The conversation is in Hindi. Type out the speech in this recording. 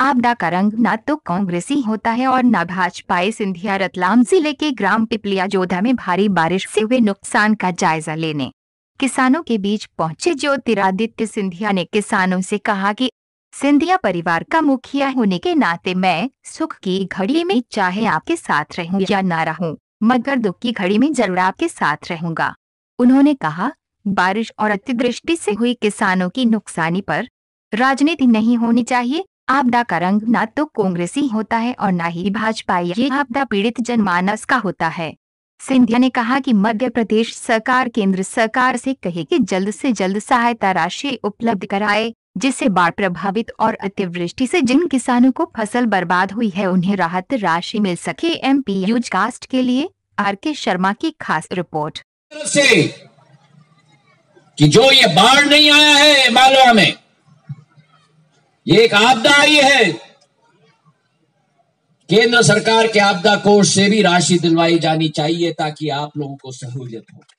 आपदा का रंग न तो कांग्रेसी होता है और न भाजपाई सिंधिया रतलाम जिले के ग्राम पिपलिया जोधा में भारी बारिश से हुए नुकसान का जायजा लेने किसानों के बीच पहुंचे ज्योतिरादित्य सिंधिया ने किसानों से कहा कि सिंधिया परिवार का मुखिया होने के नाते मैं सुख की घड़ी में चाहे आपके साथ रहूं या ना रहूं, मगर दुख की घड़ी में जरूर आपके साथ रहूंगा उन्होंने कहा बारिश और अतिदृष्टि से हुई किसानों की नुकसानी पर राजनीति नहीं होनी चाहिए आपदा का रंग न तो कांग्रेसी होता है और न ही भाजपाई ये आपदा पीड़ित जनमानस का होता है सिंधिया ने कहा कि मध्य प्रदेश सरकार केंद्र सरकार से कहे कि जल्द से जल्द सहायता राशि उपलब्ध कराए जिससे बाढ़ प्रभावित और अतिवृष्टि से जिन किसानों को फसल बर्बाद हुई है उन्हें राहत राशि मिल सके एम पी यूज कास्ट के लिए आर के शर्मा की खास रिपोर्ट से कि जो ये बाढ़ नहीं आया है मालवा में ये एक आपदा आई है केंद्र सरकार के आपदा कोष से भी राशि दिलवाई जानी चाहिए ताकि आप लोगों को सहूलियत हो